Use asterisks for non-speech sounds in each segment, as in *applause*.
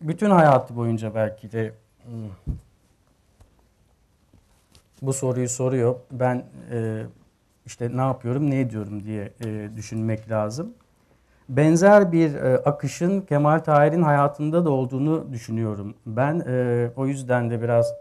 bütün hayatı boyunca belki de hmm, bu soruyu soruyor. Ben e, işte ne yapıyorum, ne ediyorum diye e, düşünmek lazım. Benzer bir e, akışın Kemal Tahir'in hayatında da olduğunu düşünüyorum. Ben o yüzden de biraz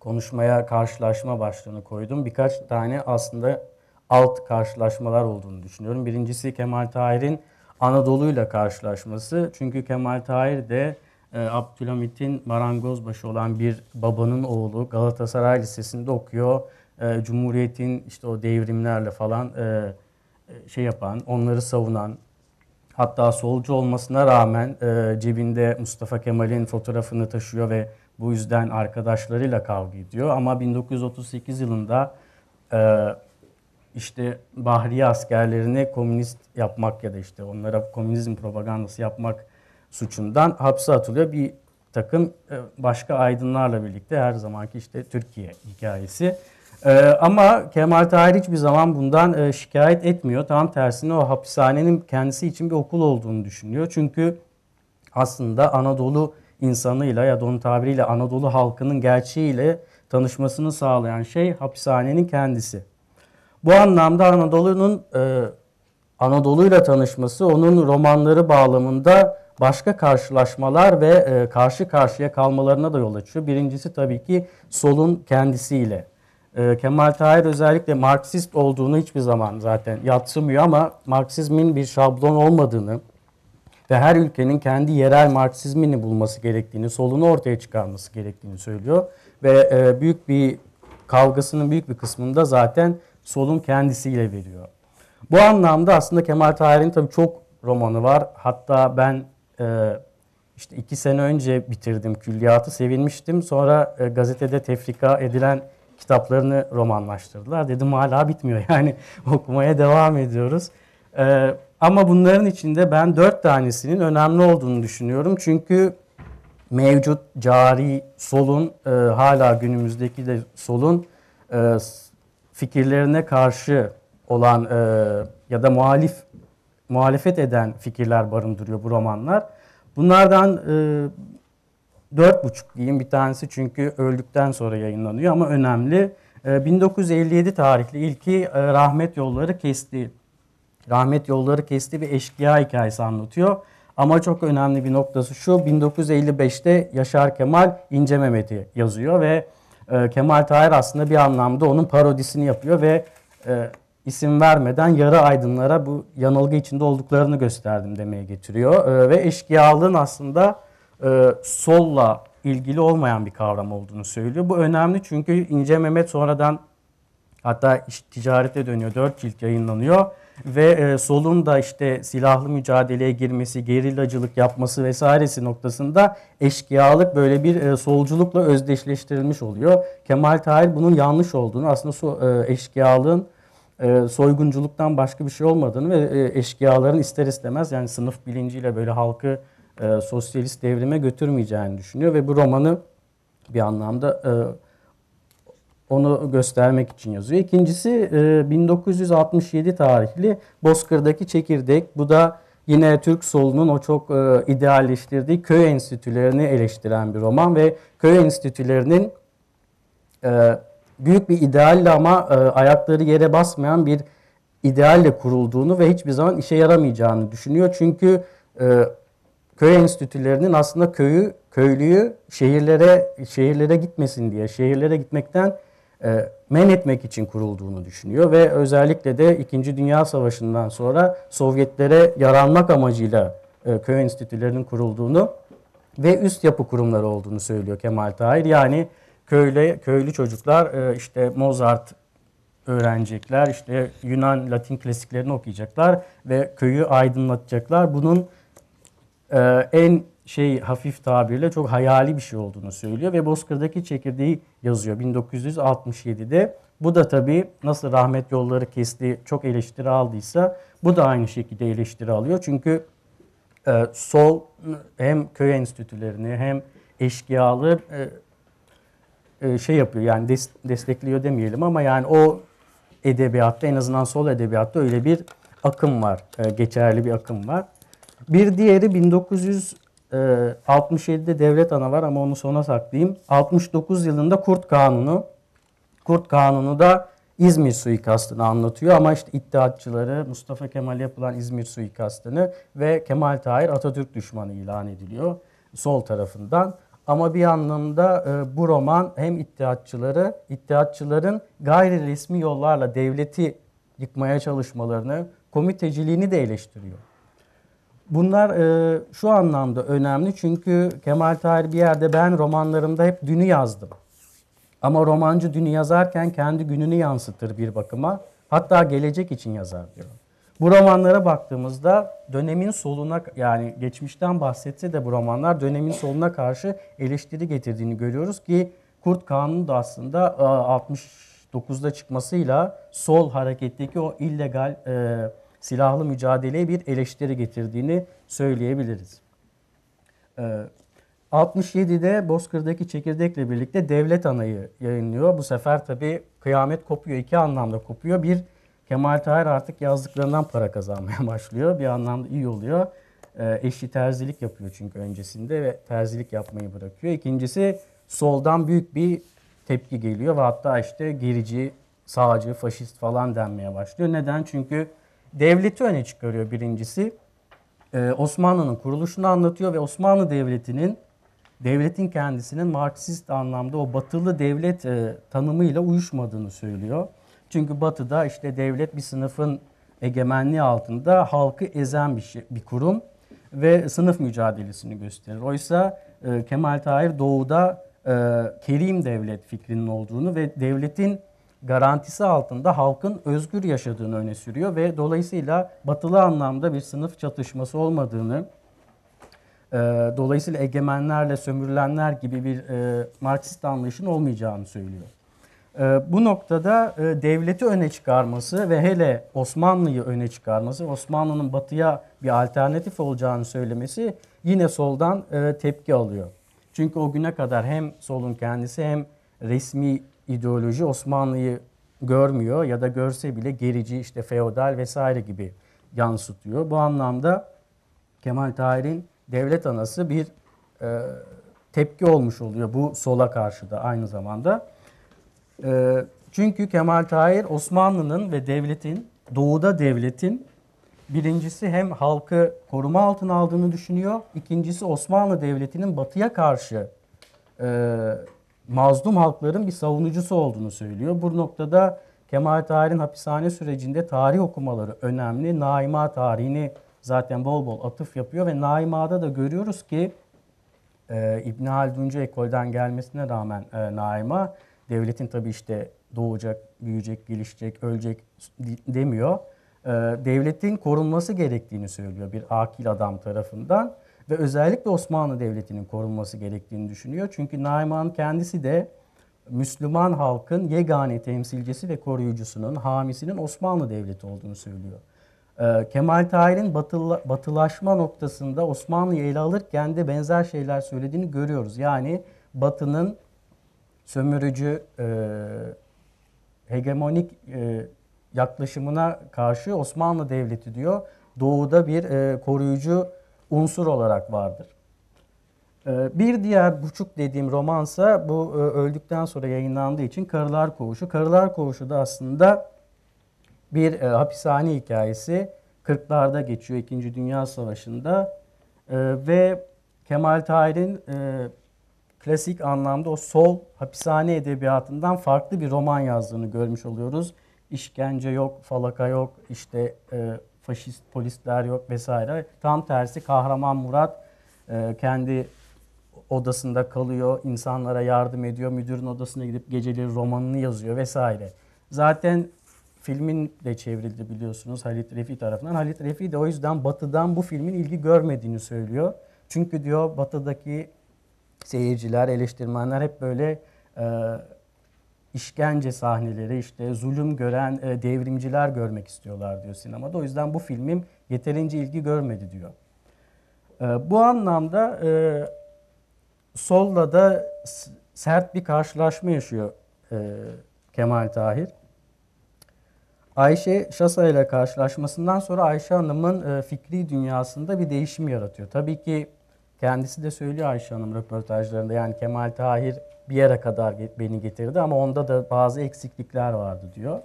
konuşmaya karşılaşma başlığını koydum. Birkaç tane aslında alt karşılaşmalar olduğunu düşünüyorum. Birincisi Kemal Tahir'in Anadolu'yla karşılaşması. Çünkü Kemal Tahir de e, Abdülhamit'in marangozbaşı olan bir babanın oğlu Galatasaray Lisesi'nde okuyor. E, Cumhuriyet'in işte o devrimlerle falan e, şey yapan, onları savunan, hatta solcu olmasına rağmen cebinde Mustafa Kemal'in fotoğrafını taşıyor ve bu yüzden arkadaşlarıyla kavga ediyor. Ama 1938 yılında işte Bahriye askerlerini komünist yapmak ya da işte onlara komünizm propagandası yapmak suçundan hapse atılıyor. Bir takım e, başka aydınlarla birlikte her zamanki işte Türkiye hikayesi. E, ama Kemal Tahir hiçbir zaman bundan e, şikayet etmiyor. Tam tersine o hapishanenin kendisi için bir okul olduğunu düşünüyor. Çünkü aslında Anadolu insanıyla ya da onun tabiriyle Anadolu halkının gerçeğiyle tanışmasını sağlayan şey hapishanenin kendisi. Bu anlamda Anadolu'nun e, Anadolu'yla tanışması onun romanları bağlamında başka karşılaşmalar ve e, karşı karşıya kalmalarına da yol açıyor. Birincisi tabii ki solun kendisiyle. E, Kemal Tahir özellikle Marksist olduğunu hiçbir zaman zaten yatsımıyor ama Marksizmin bir şablon olmadığını ve her ülkenin kendi yerel Marksizmini bulması gerektiğini, solunu ortaya çıkarması gerektiğini söylüyor. Ve e, büyük bir kavgasının büyük bir kısmında zaten solun kendisiyle veriyor. Bu anlamda aslında Kemal Tahir'in tabii çok romanı var. Hatta ben e, işte iki sene önce bitirdim külliyatı, sevinmiştim. Sonra e, gazetede tefrika edilen kitaplarını romanlaştırdılar. Dedim hala bitmiyor *laughs* yani okumaya devam ediyoruz. E, ama bunların içinde ben dört tanesinin önemli olduğunu düşünüyorum. Çünkü mevcut cari solun e, hala günümüzdeki de solun e, fikirlerine karşı olan e, ya da muhalif muhalefet eden fikirler barındırıyor bu romanlar. Bunlardan e, dört buçuk diyeyim bir tanesi çünkü öldükten sonra yayınlanıyor ama önemli. E, 1957 tarihli ilki e, Rahmet Yolları Kesti. Rahmet Yolları Kesti bir eşkıya hikayesi anlatıyor. Ama çok önemli bir noktası şu 1955'te Yaşar Kemal İnce Mehmet'i yazıyor ve e, Kemal Tahir aslında bir anlamda onun parodisini yapıyor ve e, isim vermeden yarı aydınlara bu yanılgı içinde olduklarını gösterdim demeye getiriyor. E, ve eşkıyalığın aslında e, solla ilgili olmayan bir kavram olduğunu söylüyor. Bu önemli çünkü İnce Mehmet sonradan hatta ticarete dönüyor. Dört cilt yayınlanıyor ve e, solun da işte silahlı mücadeleye girmesi, gerillacılık yapması vesairesi noktasında eşkıyalık böyle bir e, solculukla özdeşleştirilmiş oluyor. Kemal Tahir bunun yanlış olduğunu aslında so, e, eşkıyalığın e, soygunculuktan başka bir şey olmadığını ve e, eşkıyaların ister istemez yani sınıf bilinciyle böyle halkı e, sosyalist devrime götürmeyeceğini düşünüyor ve bu romanı bir anlamda e, onu göstermek için yazıyor. İkincisi 1967 e, tarihli Bozkır'daki Çekirdek. Bu da yine Türk solunun o çok e, idealleştirdiği köy enstitülerini eleştiren bir roman ve köy enstitülerinin e, büyük bir idealle ama ayakları yere basmayan bir idealle kurulduğunu ve hiçbir zaman işe yaramayacağını düşünüyor. Çünkü köy enstitülerinin aslında köyü köylüyü şehirlere şehirlere gitmesin diye, şehirlere gitmekten e, men etmek için kurulduğunu düşünüyor ve özellikle de 2. Dünya Savaşı'ndan sonra Sovyetlere yaranmak amacıyla e, köy enstitülerinin kurulduğunu ve üst yapı kurumları olduğunu söylüyor Kemal Tahir. Yani köyle köylü çocuklar e, işte Mozart öğrenecekler, işte Yunan Latin klasiklerini okuyacaklar ve köyü aydınlatacaklar. Bunun en şey hafif tabirle çok hayali bir şey olduğunu söylüyor ve Bozkır'daki çekirdeği yazıyor 1967'de. Bu da tabii nasıl rahmet yolları kesti, çok eleştiri aldıysa bu da aynı şekilde eleştiri alıyor. Çünkü e, sol hem köy enstitülerini hem eşkıyalı e, e, şey yapıyor yani des, destekliyor demeyelim ama yani o edebiyatta en azından sol edebiyatta öyle bir akım var, e, geçerli bir akım var. Bir diğeri 1900 67'de ee, devlet ana var ama onu sona saklayayım. 69 yılında Kurt Kanunu. Kurt Kanunu da İzmir suikastını anlatıyor ama işte iddiatçıları Mustafa Kemal yapılan İzmir suikastını ve Kemal Tahir Atatürk düşmanı ilan ediliyor sol tarafından. Ama bir anlamda e, bu roman hem iddiatçıları, iddiatçıların gayri resmi yollarla devleti yıkmaya çalışmalarını, komiteciliğini de eleştiriyor. Bunlar e, şu anlamda önemli çünkü Kemal Tahir bir yerde ben romanlarımda hep dünü yazdım. Ama romancı dünü yazarken kendi gününü yansıtır bir bakıma. Hatta gelecek için yazar diyor. Bu romanlara baktığımızda dönemin soluna yani geçmişten bahsetse de bu romanlar dönemin soluna karşı eleştiri getirdiğini görüyoruz ki Kurt Kanunu da aslında 69'da e, çıkmasıyla sol hareketteki o illegal e, silahlı mücadeleye bir eleştiri getirdiğini söyleyebiliriz. Ee, 67'de Bozkır'daki çekirdekle birlikte Devlet Anayı yayınlıyor. Bu sefer tabi kıyamet kopuyor. iki anlamda kopuyor. Bir, Kemal Tahir artık yazdıklarından para kazanmaya *laughs* başlıyor. Bir anlamda iyi oluyor. Ee, eşi terzilik yapıyor çünkü öncesinde ve terzilik yapmayı bırakıyor. İkincisi soldan büyük bir tepki geliyor ve hatta işte gerici, sağcı, faşist falan denmeye başlıyor. Neden? Çünkü devleti öne çıkarıyor birincisi. Ee, Osmanlı'nın kuruluşunu anlatıyor ve Osmanlı Devleti'nin devletin kendisinin Marksist anlamda o batılı devlet e, tanımıyla uyuşmadığını söylüyor. Çünkü batıda işte devlet bir sınıfın egemenliği altında halkı ezen bir, şey, bir kurum ve sınıf mücadelesini gösterir. Oysa e, Kemal Tahir doğuda e, Kerim devlet fikrinin olduğunu ve devletin garantisi altında halkın özgür yaşadığını öne sürüyor ve dolayısıyla batılı anlamda bir sınıf çatışması olmadığını, e, dolayısıyla egemenlerle sömürülenler gibi bir e, Marksist anlayışın olmayacağını söylüyor. E, bu noktada e, devleti öne çıkarması ve hele Osmanlı'yı öne çıkarması, Osmanlı'nın batıya bir alternatif olacağını söylemesi yine soldan e, tepki alıyor. Çünkü o güne kadar hem solun kendisi hem resmi ideoloji Osmanlı'yı görmüyor ya da görse bile gerici işte feodal vesaire gibi yansıtıyor. Bu anlamda Kemal Tahir'in devlet anası bir e, tepki olmuş oluyor bu sola karşı da aynı zamanda. E, çünkü Kemal Tahir Osmanlı'nın ve devletin, doğuda devletin birincisi hem halkı koruma altına aldığını düşünüyor. ikincisi Osmanlı Devleti'nin batıya karşı e, mazlum halkların bir savunucusu olduğunu söylüyor. Bu noktada Kemal Tahir'in hapishane sürecinde tarih okumaları önemli. Naima tarihini zaten bol bol atıf yapıyor ve Naima'da da görüyoruz ki e, İbn Halduncu ekolden gelmesine rağmen e, Naima devletin tabii işte doğacak, büyüyecek, gelişecek, ölecek demiyor. E, devletin korunması gerektiğini söylüyor bir akil adam tarafından ve özellikle Osmanlı Devleti'nin korunması gerektiğini düşünüyor. Çünkü Naiman kendisi de Müslüman halkın yegane temsilcisi ve koruyucusunun, hamisinin Osmanlı Devleti olduğunu söylüyor. Ee, Kemal Tahir'in batıla, batılaşma noktasında Osmanlı'yı ele alırken de benzer şeyler söylediğini görüyoruz. Yani batının sömürücü, e, hegemonik e, yaklaşımına karşı Osmanlı Devleti diyor, doğuda bir e, koruyucu unsur olarak vardır. Ee, bir diğer buçuk dediğim romansa bu e, öldükten sonra yayınlandığı için Karılar Koğuşu. Karılar Koğuşu da aslında bir e, hapishane hikayesi. 40'larda geçiyor 2. Dünya Savaşı'nda e, ve Kemal Tahir'in klasik anlamda o sol hapishane edebiyatından farklı bir roman yazdığını görmüş oluyoruz. İşkence yok, falaka yok, işte faşist polisler yok vesaire. Tam tersi Kahraman Murat e, kendi odasında kalıyor, insanlara yardım ediyor, müdürün odasına gidip geceleri romanını yazıyor vesaire. Zaten filmin de çevrildi biliyorsunuz Halit Refi tarafından. Halit Refi de o yüzden Batı'dan bu filmin ilgi görmediğini söylüyor. Çünkü diyor Batı'daki seyirciler, eleştirmenler hep böyle e, işkence sahneleri, işte zulüm gören e, devrimciler görmek istiyorlar diyor sinemada. O yüzden bu filmim yeterince ilgi görmedi diyor. E, bu anlamda e, Sol'la da sert bir karşılaşma yaşıyor e, Kemal Tahir. Ayşe Şasa ile karşılaşmasından sonra Ayşe Hanım'ın e, fikri dünyasında bir değişim yaratıyor. Tabii ki kendisi de söylüyor Ayşe Hanım röportajlarında yani Kemal Tahir bir yere kadar beni getirdi ama onda da bazı eksiklikler vardı diyor.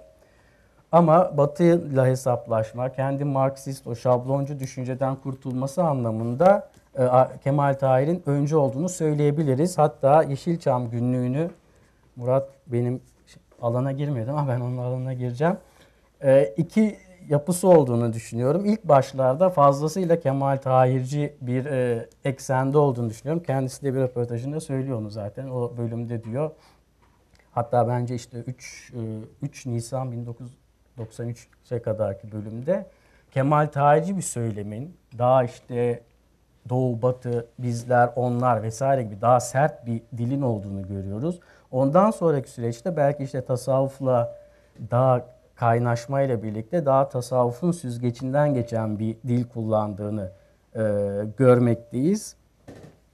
Ama Batı ile hesaplaşma, kendi Marksist o şabloncu düşünceden kurtulması anlamında e, Kemal Tahir'in önce olduğunu söyleyebiliriz. Hatta Yeşilçam günlüğünü Murat benim alana girmiyordum ama ben onun alana gireceğim. E, iki yapısı olduğunu düşünüyorum. İlk başlarda fazlasıyla Kemal Tahirci bir e, eksende olduğunu düşünüyorum. Kendisi de bir röportajında söylüyor onu zaten. O bölümde diyor. Hatta bence işte 3 3 e, Nisan 1993'e kadarki bölümde Kemal Tahirci bir söylemin daha işte Doğu, Batı, bizler, onlar vesaire gibi daha sert bir dilin olduğunu görüyoruz. Ondan sonraki süreçte belki işte tasavvufla daha kaynaşmayla birlikte daha tasavvufun süzgecinden geçen bir dil kullandığını e, görmekteyiz.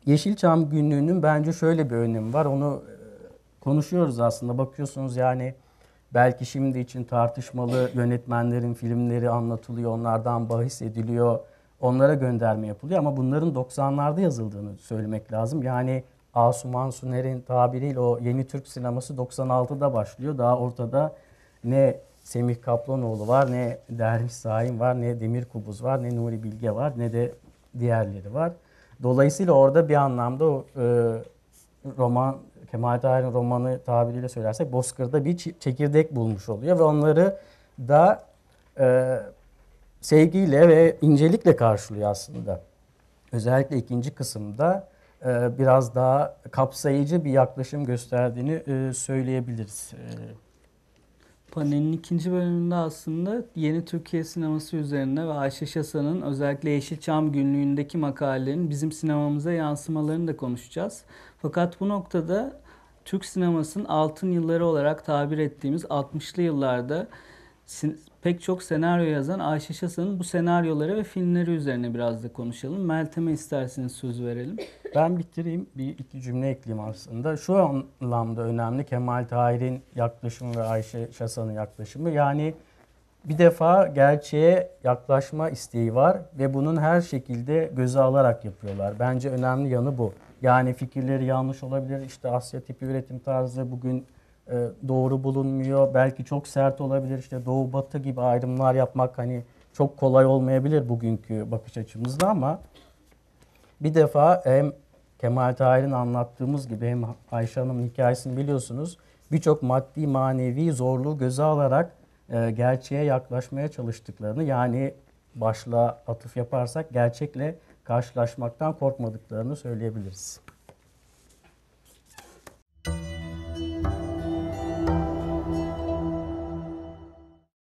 Yeşilçam günlüğünün bence şöyle bir önemi var. Onu e, konuşuyoruz aslında. Bakıyorsunuz yani belki şimdi için tartışmalı yönetmenlerin filmleri anlatılıyor, onlardan bahis ediliyor, onlara gönderme yapılıyor ama bunların 90'larda yazıldığını söylemek lazım. Yani Asuman Suner'in tabiriyle o yeni Türk sineması 96'da başlıyor. Daha ortada ne Semih Kaplanoğlu var, ne Derviş Saim var, ne Demir Kubuz var, ne Nuri Bilge var, ne de diğerleri var. Dolayısıyla orada bir anlamda e, roman, Kemal Tahir'in romanı tabiriyle söylersek Bozkır'da bir çekirdek bulmuş oluyor ve onları da e, sevgiyle ve incelikle karşılıyor aslında. Özellikle ikinci kısımda e, biraz daha kapsayıcı bir yaklaşım gösterdiğini e, söyleyebiliriz. E, panelin ikinci bölümünde aslında yeni Türkiye sineması üzerine ve Ayşe Şasa'nın özellikle Yeşilçam günlüğündeki makalelerin bizim sinemamıza yansımalarını da konuşacağız. Fakat bu noktada Türk sinemasının altın yılları olarak tabir ettiğimiz 60'lı yıllarda pek çok senaryo yazan Ayşe Şasa'nın bu senaryoları ve filmleri üzerine biraz da konuşalım. Meltem'e isterseniz söz verelim. Ben bitireyim. Bir iki cümle ekleyeyim aslında. Şu anlamda önemli Kemal Tahir'in yaklaşımı ve Ayşe Şasa'nın yaklaşımı. Yani bir defa gerçeğe yaklaşma isteği var ve bunun her şekilde göze alarak yapıyorlar. Bence önemli yanı bu. Yani fikirleri yanlış olabilir. İşte Asya tipi üretim tarzı bugün e, doğru bulunmuyor. Belki çok sert olabilir. İşte doğu batı gibi ayrımlar yapmak hani çok kolay olmayabilir bugünkü bakış açımızda ama bir defa hem Kemal Tahir'in anlattığımız gibi hem Ayşe Hanım'ın hikayesini biliyorsunuz birçok maddi manevi zorluğu göze alarak e, gerçeğe yaklaşmaya çalıştıklarını yani başla atıf yaparsak gerçekle karşılaşmaktan korkmadıklarını söyleyebiliriz.